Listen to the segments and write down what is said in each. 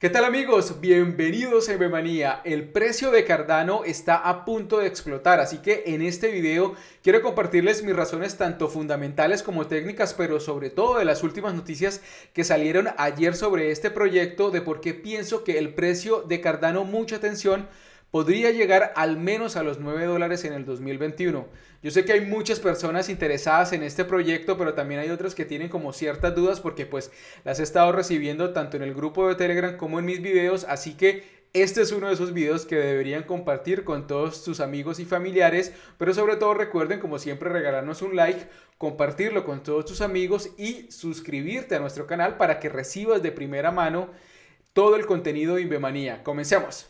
¿Qué tal amigos? Bienvenidos a Bemanía. El precio de Cardano está a punto de explotar, así que en este video quiero compartirles mis razones tanto fundamentales como técnicas, pero sobre todo de las últimas noticias que salieron ayer sobre este proyecto, de por qué pienso que el precio de Cardano, mucha atención, podría llegar al menos a los 9 dólares en el 2021. Yo sé que hay muchas personas interesadas en este proyecto, pero también hay otras que tienen como ciertas dudas porque pues las he estado recibiendo tanto en el grupo de Telegram como en mis videos, así que este es uno de esos videos que deberían compartir con todos sus amigos y familiares, pero sobre todo recuerden como siempre regalarnos un like, compartirlo con todos tus amigos y suscribirte a nuestro canal para que recibas de primera mano todo el contenido de Invemanía. Comencemos.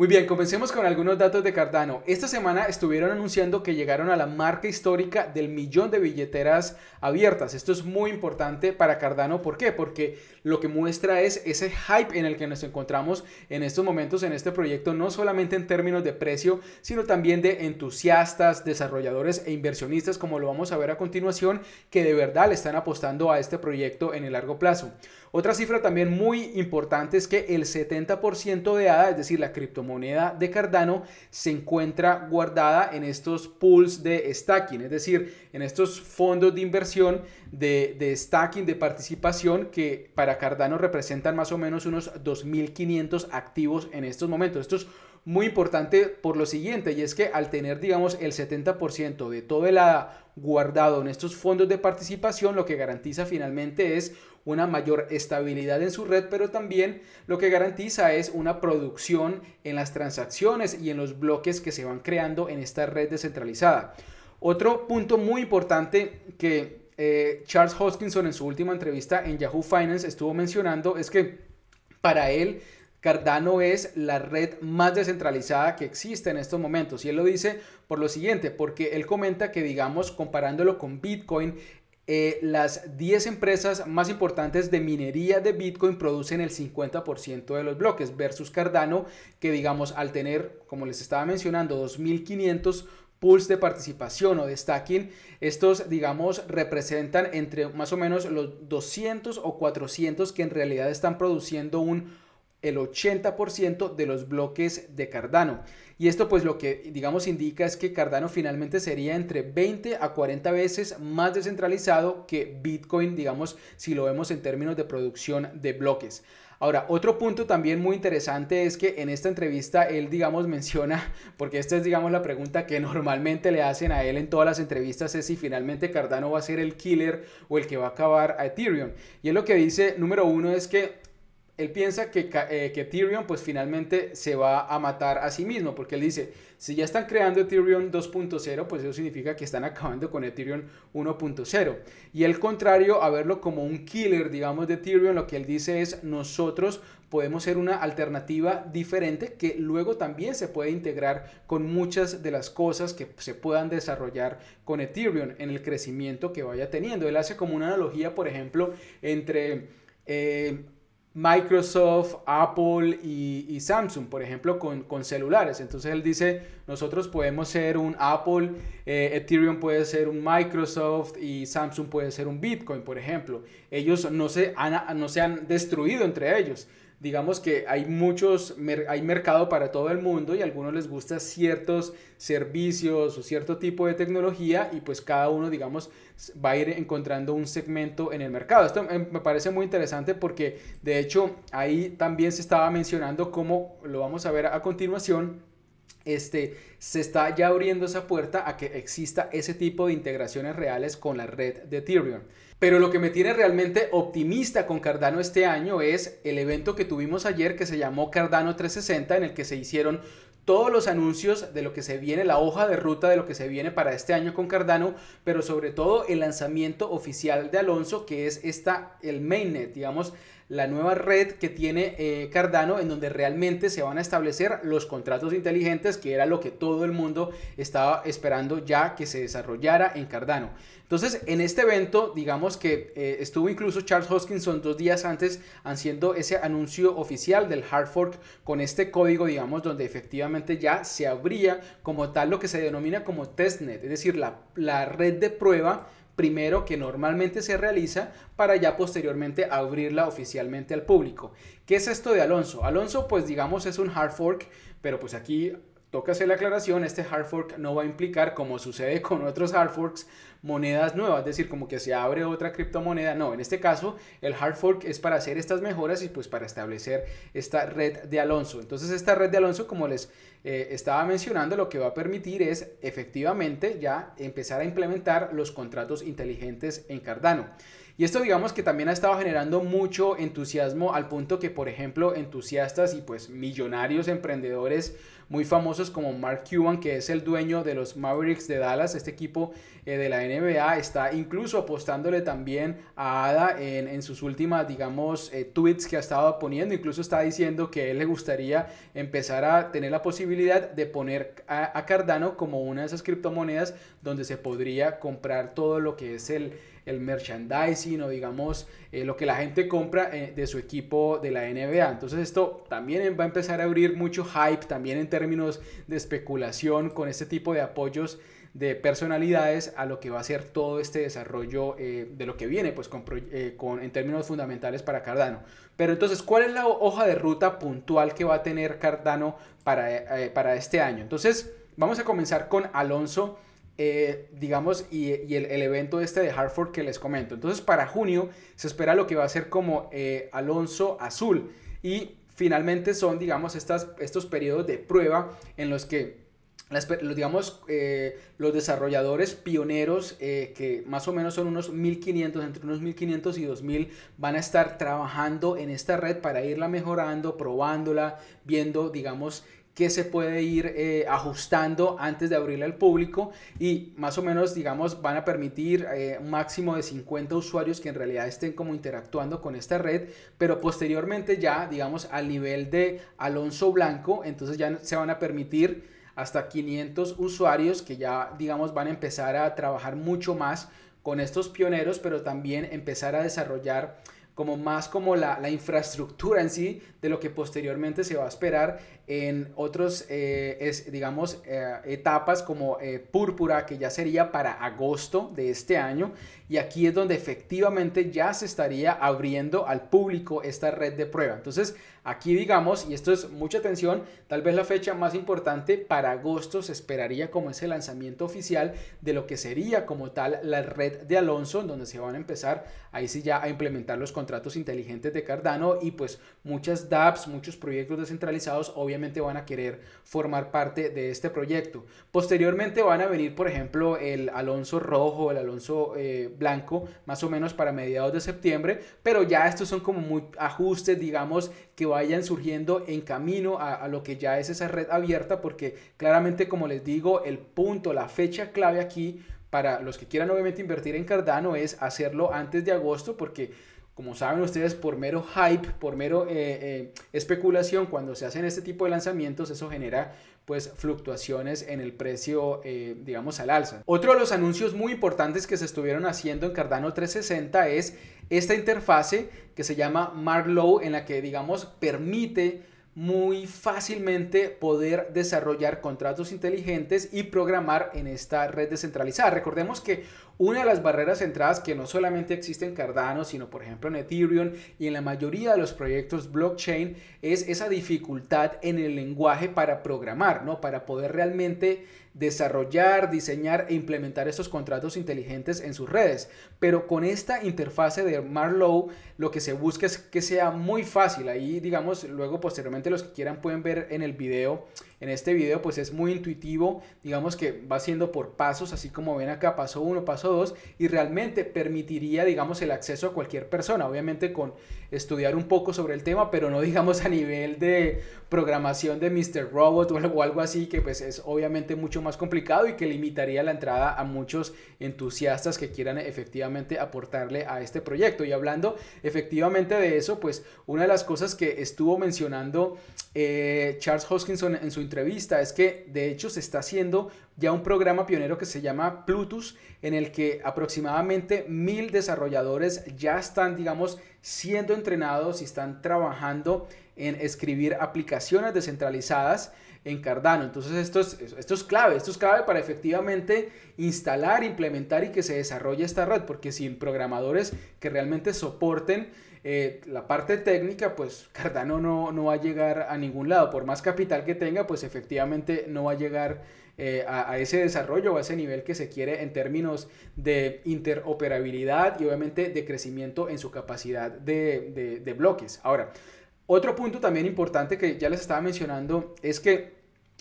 Muy bien, comencemos con algunos datos de Cardano. Esta semana estuvieron anunciando que llegaron a la marca histórica del millón de billeteras abiertas. Esto es muy importante para Cardano. ¿Por qué? Porque lo que muestra es ese hype en el que nos encontramos en estos momentos en este proyecto, no solamente en términos de precio, sino también de entusiastas, desarrolladores e inversionistas, como lo vamos a ver a continuación, que de verdad le están apostando a este proyecto en el largo plazo. Otra cifra también muy importante es que el 70% de ADA, es decir, la criptomoneda, moneda de Cardano se encuentra guardada en estos pools de stacking, es decir, en estos fondos de inversión de, stacking, de participación, que para Cardano representan más o menos unos 2.500 activos en estos momentos. Estos muy importante por lo siguiente, y es que al tener, digamos, el 70% de todo el ADA guardado en estos fondos de participación, lo que garantiza finalmente es una mayor estabilidad en su red, pero también lo que garantiza es una producción en las transacciones y en los bloques que se van creando en esta red descentralizada. Otro punto muy importante que eh, Charles Hoskinson en su última entrevista en Yahoo Finance estuvo mencionando es que para él Cardano es la red más descentralizada que existe en estos momentos. Y él lo dice por lo siguiente, porque él comenta que, digamos, comparándolo con Bitcoin, eh, las 10 empresas más importantes de minería de Bitcoin producen el 50% de los bloques versus Cardano, que digamos al tener, como les estaba mencionando, 2500 pools de participación o de stacking, estos digamos representan entre más o menos los 200 o 400 que en realidad están produciendo un el 80% de los bloques de Cardano. Y esto pues lo que digamos indica es que Cardano finalmente sería entre 20 a 40 veces más descentralizado que Bitcoin, digamos, si lo vemos en términos de producción de bloques. Ahora, otro punto también muy interesante es que en esta entrevista él, digamos, menciona, porque esta es, digamos, la pregunta que normalmente le hacen a él en todas las entrevistas, es si finalmente Cardano va a ser el killer o el que va a acabar a Ethereum. Y es lo que dice, número uno, es que él piensa que, eh, que, pues finalmente se va a matar a sí mismo, porque él dice, si ya están creando Ethereum 2.0, pues eso significa que están acabando con Ethereum 1.0. Y el contrario a verlo como un killer, digamos, de Ethereum, lo que él dice es, nosotros podemos ser una alternativa diferente que luego también se puede integrar con muchas de las cosas que se puedan desarrollar con Ethereum en el crecimiento que vaya teniendo. Él hace como una analogía, por ejemplo, entre... Eh, Microsoft, Apple y, Samsung, por ejemplo, con, celulares. Entonces él dice, nosotros podemos ser un Apple, eh, Ethereum puede ser un Microsoft y Samsung puede ser un Bitcoin, por ejemplo. Ellos no se han, no se han destruido entre ellos, digamos que hay muchos, hay mercado para todo el mundo y a algunos les gusta ciertos servicios o cierto tipo de tecnología y pues cada uno, digamos, va a ir encontrando un segmento en el mercado. Esto em, me parece muy interesante porque de hecho ahí también se estaba mencionando cómo lo vamos a ver a continuación este, se está ya abriendo esa puerta a que exista ese tipo de integraciones reales con la red de Ethereum. Pero lo que me tiene realmente optimista con Cardano este año es el evento que tuvimos ayer que se llamó Cardano 360 en el que se hicieron todos los anuncios de lo que se viene, la hoja de ruta de lo que se viene para este año con Cardano, pero sobre todo el lanzamiento oficial de Alonso, que es esta, el mainnet, digamos, la nueva red que tiene eh, Cardano en donde realmente se van a establecer los contratos inteligentes, que era lo que todo el mundo estaba esperando ya que se desarrollara en Cardano. Entonces, en este evento, digamos que eh, estuvo incluso Charles Hoskinson dos días antes haciendo ese anuncio oficial del hard fork con este código, digamos, donde efectivamente ya se abría como tal lo que se denomina como testnet, es decir, la, la red de prueba primero que normalmente se realiza para ya posteriormente abrirla oficialmente al público. ¿Qué es esto de Alonso? Alonso pues digamos es un hard fork, pero pues aquí Toca hacer la aclaración, este hard fork no va a implicar, como sucede con otros hard forks, monedas nuevas, es decir, como que se abre otra criptomoneda. No, en este caso el hard fork es para hacer estas mejoras y pues para establecer esta red de Alonso. Entonces esta red de Alonso, como les eh, estaba mencionando, lo que va a permitir es efectivamente ya empezar a implementar los contratos inteligentes en Cardano. Y esto digamos que también ha estado generando mucho entusiasmo al punto que, por ejemplo, entusiastas y pues millonarios emprendedores muy famosos como Mark Cuban, que es el dueño de los Mavericks de Dallas, este equipo eh, de la NBA, está incluso apostándole también a Ada en, sus últimas, digamos, eh, tweets que ha estado poniendo, incluso está diciendo que él le gustaría empezar a tener la posibilidad de poner a, Cardano como una de esas criptomonedas donde se podría comprar todo lo que es el, merchandising o digamos eh, lo que la gente compra de su equipo de la NBA. Entonces esto también va a empezar a abrir mucho hype también en términos de especulación con este tipo de apoyos de personalidades a lo que va a ser todo este desarrollo eh, de lo que viene pues eh, con, en términos fundamentales para Cardano. Pero entonces, ¿cuál es la hoja de ruta puntual que va a tener Cardano para, eh, para este año? Entonces, vamos a comenzar con Alonso. digamos, y, el, evento este de Hartford que les comento. Entonces, para junio se espera lo que va a ser como Alonso Azul. Y finalmente son, digamos, estos periodos de prueba en los que los, digamos, eh, los desarrolladores pioneros, eh, que más o menos son unos 1500, entre unos 1500 y 2000, van a estar trabajando en esta red para irla mejorando, probándola, viendo, digamos, que se puede ir eh, ajustando antes de abrirle al público y más o menos, digamos, van a permitir eh, un máximo de 50 usuarios que en realidad estén como interactuando con esta red, pero posteriormente ya, digamos, al nivel de Alonso Blanco, entonces ya se van a permitir hasta 500 usuarios que ya, digamos, van a empezar a trabajar mucho más con estos pioneros, pero también empezar a desarrollar como más como la, infraestructura en sí de lo que posteriormente se va a esperar en otros, eh, digamos, eh, etapas como eh, púrpura, que ya sería para agosto de este año. Y aquí es donde efectivamente ya se estaría abriendo al público esta red de prueba. Entonces, aquí digamos, y esto es mucha atención, tal vez la fecha más importante para agosto se esperaría como ese lanzamiento oficial de lo que sería como tal la red de Alonso, en donde se van a empezar ahí sí ya a implementar los contratos inteligentes de Cardano y pues muchas dApps, muchos proyectos descentralizados, obviamente van a querer formar parte de este proyecto. Posteriormente van a venir, por ejemplo, el Alonso Rojo, el Alonso eh, Blanco, más o menos para mediados de septiembre, pero ya estos son como muy ajustes, digamos, que vayan surgiendo en camino a, a lo que ya es esa red abierta, porque claramente, como les digo, el punto, la fecha clave aquí para los que quieran obviamente invertir en Cardano es hacerlo antes de agosto, porque como saben ustedes, por mero hype, por mero eh, eh, especulación, cuando se hacen este tipo de lanzamientos, eso genera pues fluctuaciones en el precio, eh, digamos, al alza. Otro de los anuncios muy importantes que se estuvieron haciendo en Cardano 360 es esta interfase que se llama Marlow, en la que, digamos, permite muy fácilmente poder desarrollar contratos inteligentes y programar en esta red descentralizada. Recordemos que una de las barreras centradas que no solamente existe en Cardano, sino por ejemplo en Ethereum y en la mayoría de los proyectos blockchain es esa dificultad en el lenguaje para programar, ¿no? Para poder realmente desarrollar, diseñar e implementar estos contratos inteligentes en sus redes. Pero con esta interfase de Marlow, lo que se busca es que sea muy fácil. Ahí, digamos, luego posteriormente los que quieran pueden ver en el video en este video pues es muy intuitivo, digamos que va siendo por pasos, así como ven acá, paso 1, paso 2, y realmente permitiría, digamos, el acceso a cualquier persona, obviamente con estudiar un poco sobre el tema, pero no digamos a nivel de programación de Mr. Robot o algo así, que pues es obviamente mucho más complicado y que limitaría la entrada a muchos entusiastas que quieran efectivamente aportarle a este proyecto. Y hablando efectivamente de eso, pues una de las cosas que estuvo mencionando eh, Charles Hoskinson en su entrevista es que de hecho se está haciendo ya un programa pionero que se llama Plutus, en el que aproximadamente mil desarrolladores ya están, digamos, siendo entrenados y están trabajando en escribir aplicaciones descentralizadas en Cardano. Entonces esto es, esto clave, esto es clave para efectivamente instalar, implementar y que se desarrolle esta red, porque sin programadores que realmente soporten eh, la parte técnica, pues Cardano no, no va a llegar a ningún lado. Por más capital que tenga, pues efectivamente no va a llegar eh, a, ese desarrollo, o a ese nivel que se quiere en términos de interoperabilidad y obviamente de crecimiento en su capacidad de bloques. Ahora, otro punto también importante que ya les estaba mencionando es que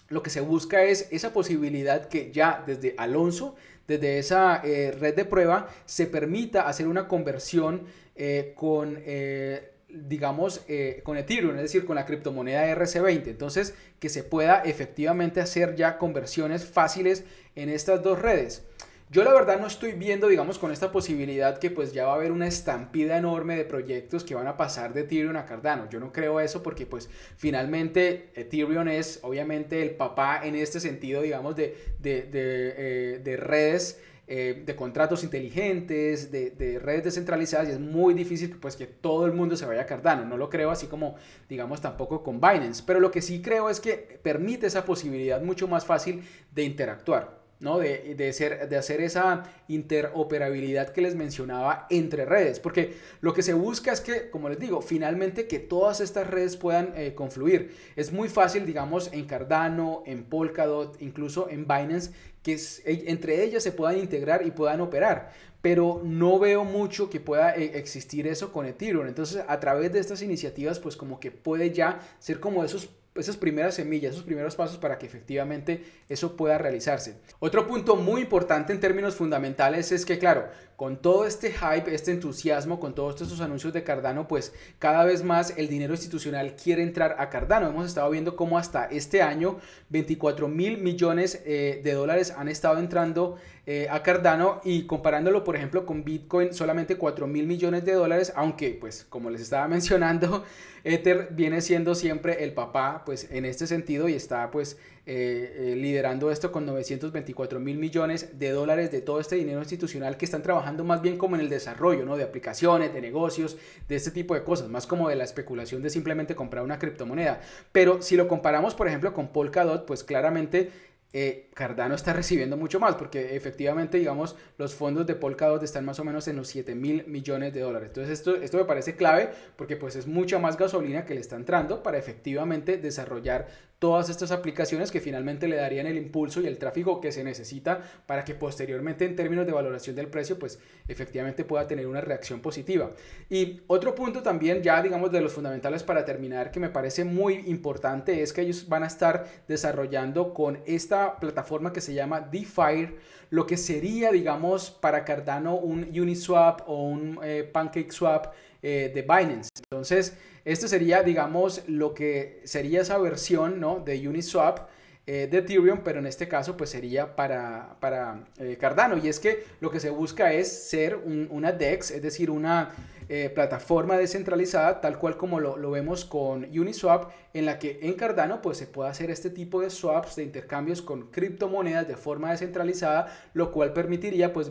lo que se busca es esa posibilidad que ya desde Alonso desde esa eh, red de prueba se permita hacer una conversión eh, con, eh, digamos, con Ethereum, es decir, con la criptomoneda RC20. Entonces, que se pueda efectivamente hacer ya conversiones fáciles en estas dos redes. Yo la verdad no estoy viendo, digamos, con esta posibilidad que pues ya va a haber una estampida enorme de proyectos que van a pasar de Ethereum a Cardano. Yo no creo eso porque pues finalmente Ethereum eh, es obviamente el papá en este sentido, digamos, de, de, de, eh, redes. Eh, de contratos inteligentes, de, redes descentralizadas y es muy difícil pues que todo el mundo se vaya a Cardano. No lo creo así como digamos tampoco con Binance, pero lo que sí creo es que permite esa posibilidad mucho más fácil de interactuar. ¿no? De, de, hacer, de hacer esa interoperabilidad que les mencionaba entre redes, porque lo que se busca es que, como les digo, finalmente que todas estas redes puedan eh, confluir. Es muy fácil, digamos, en Cardano, en Polkadot, incluso en Binance, que e, entre ellas se puedan integrar y puedan operar, pero no veo mucho que pueda eh, existir eso con Ethereum. Entonces, a través de estas iniciativas, pues como que puede ya ser como esos esas primeras semillas, esos primeros pasos para que efectivamente eso pueda realizarse. Otro punto muy importante en términos fundamentales es que, claro, con todo este hype, este entusiasmo, con todos estos anuncios de Cardano, pues cada vez más el dinero institucional quiere entrar a Cardano. Hemos estado viendo cómo hasta este año 24 mil millones eh, de dólares han estado entrando eh, a Cardano y comparándolo, por ejemplo, con Bitcoin, solamente 4 mil millones de dólares, aunque, pues, como les estaba mencionando, Ether viene siendo siempre el papá, pues, en este sentido y está, pues, eh, eh, liderando esto con 924 mil millones de dólares de todo este dinero institucional que están trabajando más bien como en el desarrollo, ¿no? De aplicaciones, de negocios, de este tipo de cosas, más como de la especulación de simplemente comprar una criptomoneda. Pero si lo comparamos, por ejemplo, con Polkadot, pues claramente eh, Cardano está recibiendo mucho más porque efectivamente, digamos, los fondos de Polkadot están más o menos en los 7 mil millones de dólares. Entonces esto, esto me parece clave porque pues es mucha más gasolina que le está entrando para efectivamente desarrollar todas estas aplicaciones que finalmente le darían el impulso y el tráfico que se necesita para que posteriormente en términos de valoración del precio pues efectivamente pueda tener una reacción positiva. Y otro punto también ya digamos de los fundamentales para terminar que me parece muy importante es que ellos van a estar desarrollando con esta plataforma que se llama DeFi lo que sería digamos para Cardano un Uniswap o un eh, pancake PancakeSwap eh, de Binance. Entonces esto sería, digamos, lo que sería esa versión ¿no? de Uniswap eh, de Ethereum, pero en este caso pues sería para, para eh, Cardano. Y es que lo que se busca es ser una DEX, es decir, una eh, plataforma descentralizada, tal cual como lo, vemos con Uniswap, en la que en Cardano pues se puede hacer este tipo de swaps, de intercambios con criptomonedas de forma descentralizada, lo cual permitiría pues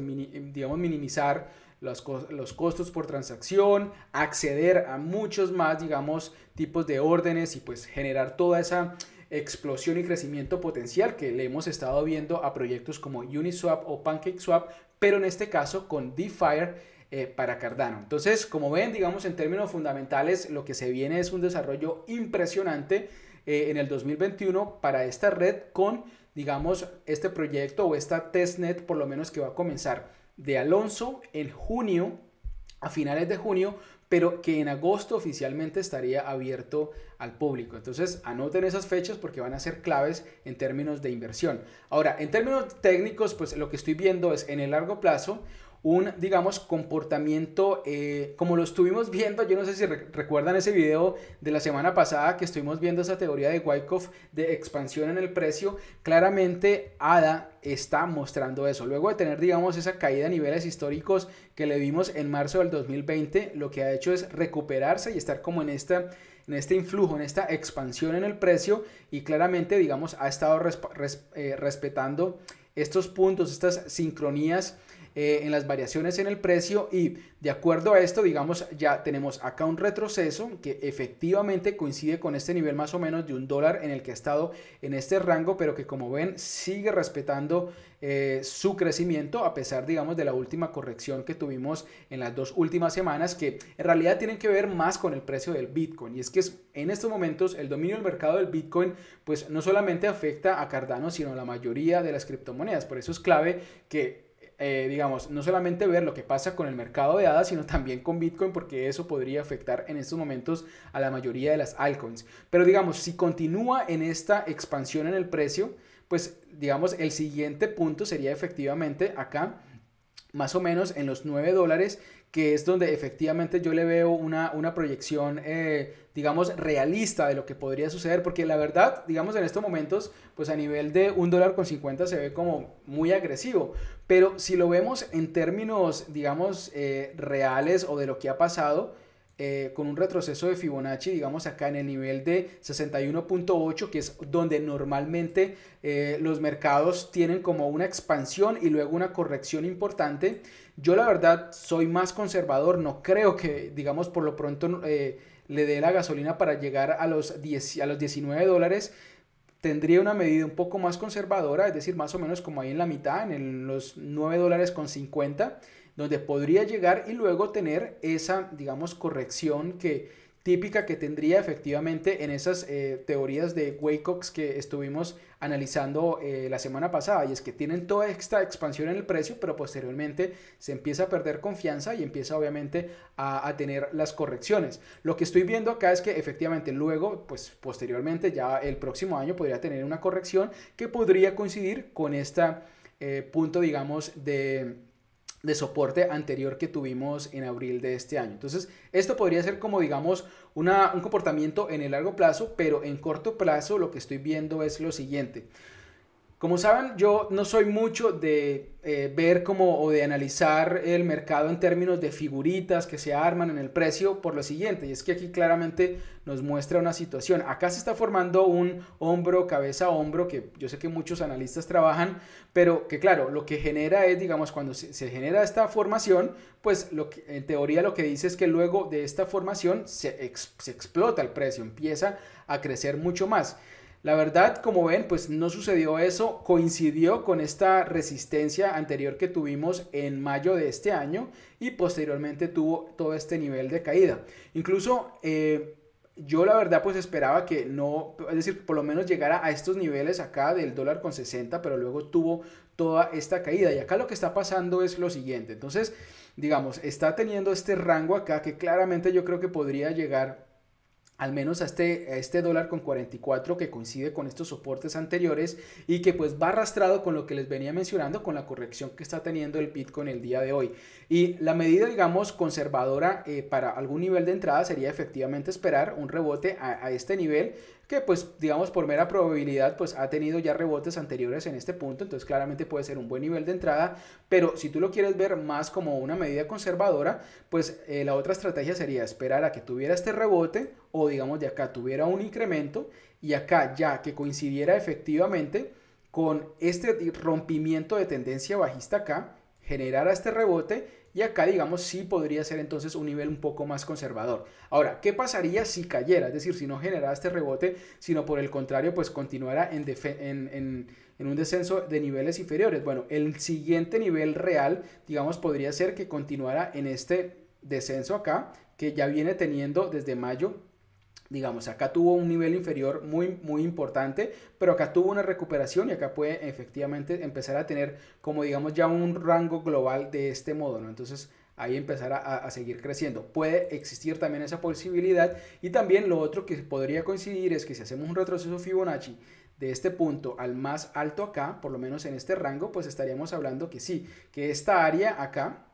digamos minimizar los, costos por transacción, acceder a muchos más, digamos, tipos de órdenes y pues generar toda esa explosión y crecimiento potencial que le hemos estado viendo a proyectos como Uniswap o PancakeSwap, pero en este caso con DeFi eh, para Cardano. Entonces, como ven, digamos, en términos fundamentales, lo que se viene es un desarrollo impresionante eh, en el 2021 para esta red con, digamos, este proyecto o esta testnet por lo menos que va a comenzar de Alonso en junio, a finales de junio, pero que en agosto oficialmente estaría abierto al público. Entonces anoten esas fechas porque van a ser claves en términos de inversión. Ahora, en términos técnicos, pues lo que estoy viendo es en el largo plazo un, digamos, comportamiento eh, como lo estuvimos viendo, yo no sé si recuerdan ese video de la semana pasada que estuvimos viendo esa teoría de Wyckoff de expansión en el precio, claramente ADA está mostrando eso. Luego de tener, digamos, esa caída a niveles históricos que le vimos en marzo del 2020, lo que ha hecho es recuperarse y estar como en esta en este influjo, en esta expansión en el precio y claramente, digamos, ha estado eh, respetando estos puntos, estas sincronías eh, en las variaciones en el precio y de acuerdo a esto, digamos, ya tenemos acá un retroceso que efectivamente coincide con este nivel más o menos de un dólar en el que ha estado en este rango, pero que como ven sigue respetando eh, su crecimiento a pesar, digamos, de la última corrección que tuvimos en las dos últimas semanas, que en realidad tienen que ver más con el precio del Bitcoin. Y es que en estos momentos el dominio del mercado del Bitcoin, pues no solamente afecta a Cardano, sino a la mayoría de las criptomonedas. Por eso es clave que eh, digamos, no solamente ver lo que pasa con el mercado de hadas, sino también con Bitcoin, porque eso podría afectar en estos momentos a la mayoría de las altcoins. Pero digamos, si continúa en esta expansión en el precio, pues digamos, el siguiente punto sería efectivamente acá más o menos en los 9 dólares, que es donde efectivamente yo le veo una, una proyección, eh, digamos, realista de lo que podría suceder, porque la verdad, digamos, en estos momentos, pues a nivel de un dólar con 50 se ve como muy agresivo, pero si lo vemos en términos, digamos, eh, reales o de lo que ha pasado, eh, con un retroceso de Fibonacci, digamos acá en el nivel de 61.8, que es donde normalmente eh, los mercados tienen como una expansión y luego una corrección importante. Yo la verdad soy más conservador, no creo que, digamos, por lo pronto eh, le dé la gasolina para llegar a los, a los 19 dólares. Tendría una medida un poco más conservadora, es decir, más o menos como ahí en la mitad, en los 9 dólares con 50 donde podría llegar y luego tener esa, digamos, corrección que típica que tendría efectivamente en esas eh, teorías de Waycox que estuvimos analizando eh, la semana pasada y es que tienen toda esta expansión en el precio pero posteriormente se empieza a perder confianza y empieza obviamente a, tener las correcciones lo que estoy viendo acá es que efectivamente luego pues posteriormente ya el próximo año podría tener una corrección que podría coincidir con este punto digamos de de soporte anterior que tuvimos en abril de este año. Entonces, esto podría ser como, digamos, una, un comportamiento en el largo plazo, pero en corto plazo lo que estoy viendo es lo siguiente. Como saben, yo no soy mucho de eh, ver como o de analizar el mercado en términos de figuritas que se arman en el precio por lo siguiente, y es que aquí claramente nos muestra una situación. Acá se está formando un hombro, cabeza, hombro, que yo sé que muchos analistas trabajan, pero que claro, lo que genera es, digamos, cuando se, genera esta formación, pues en teoría lo que dice es que luego de esta formación se explota el precio, empieza a crecer mucho más. La verdad, como ven, pues no sucedió eso, coincidió con esta resistencia anterior que tuvimos en mayo de este año y posteriormente tuvo todo este nivel de caída. Incluso eh, yo la verdad pues esperaba que no, es decir, por lo menos llegara a estos niveles acá del dólar con 60, pero luego tuvo toda esta caída. Y acá lo que está pasando es lo siguiente. Entonces, digamos, está teniendo este rango acá que claramente yo creo que podría llegar al menos a este, este dólar con 44 que coincide con estos soportes anteriores y que pues va arrastrado con lo que les venía mencionando con la corrección que está teniendo el Bitcoin el día de hoy. Y la medida digamos conservadora eh, para algún nivel de entrada sería efectivamente esperar un rebote a, este nivel que pues digamos por mera probabilidad pues ha tenido ya rebotes anteriores en este punto, entonces claramente puede ser un buen nivel de entrada, pero si tú lo quieres ver más como una medida conservadora, pues eh, la otra estrategia sería esperar a que tuviera este rebote o digamos de acá tuviera un incremento y acá ya que coincidiera efectivamente con este rompimiento de tendencia bajista acá, generara este rebote y acá digamos sí podría ser entonces un nivel un poco más conservador. Ahora, ¿qué pasaría si cayera? Es decir, si no generara este rebote, sino por el contrario pues continuara en, en un descenso de niveles inferiores. Bueno, el siguiente nivel real digamos podría ser que continuara en este descenso acá que ya viene teniendo desde mayo digamos, acá tuvo un nivel inferior muy, muy importante, pero acá tuvo una recuperación y acá puede efectivamente empezar a tener, como digamos, ya un rango global de este modo, ¿no? Entonces ahí empezar a, seguir creciendo. Puede existir también esa posibilidad y también lo otro que podría coincidir es que si hacemos un retroceso Fibonacci de este punto al más alto acá, por lo menos en este rango, pues estaríamos hablando que sí, que esta área acá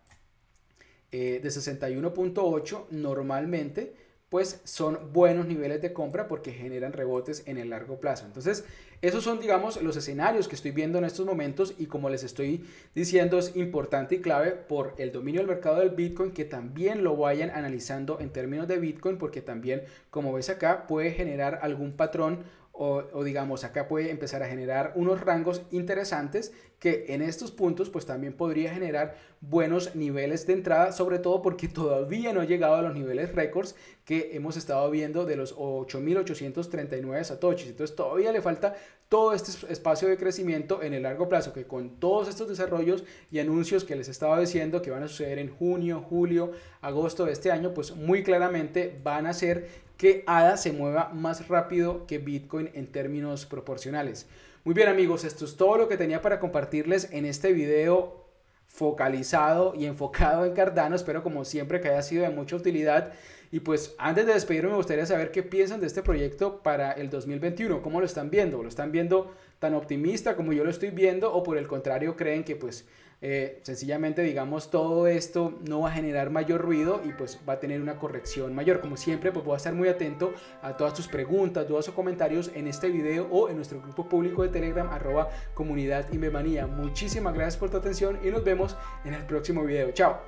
eh, de 61.8 normalmente pues son buenos niveles de compra porque generan rebotes en el largo plazo. Entonces, esos son, digamos, los escenarios que estoy viendo en estos momentos y como les estoy diciendo, es importante y clave por el dominio del mercado del Bitcoin que también lo vayan analizando en términos de Bitcoin porque también, como ves acá, puede generar algún patrón o, digamos acá puede empezar a generar unos rangos interesantes que en estos puntos pues también podría generar buenos niveles de entrada sobre todo porque todavía no ha llegado a los niveles récords que hemos estado viendo de los 8.839 Satoshi. entonces todavía le falta todo este espacio de crecimiento en el largo plazo que con todos estos desarrollos y anuncios que les estaba diciendo que van a suceder en junio julio agosto de este año pues muy claramente van a ser que ADA se mueva más rápido que Bitcoin en términos proporcionales. Muy bien amigos, esto es todo lo que tenía para compartirles en este video focalizado y enfocado en Cardano. Espero como siempre que haya sido de mucha utilidad. Y pues antes de despedirme me gustaría saber qué piensan de este proyecto para el 2021, cómo lo están viendo, lo están viendo tan optimista como yo lo estoy viendo o por el contrario creen que pues eh, sencillamente digamos todo esto no va a generar mayor ruido y pues va a tener una corrección mayor. Como siempre pues voy a estar muy atento a todas tus preguntas, dudas o comentarios en este video o en nuestro grupo público de Telegram arroba comunidad Muchísimas gracias por tu atención y nos vemos en el próximo video. Chao.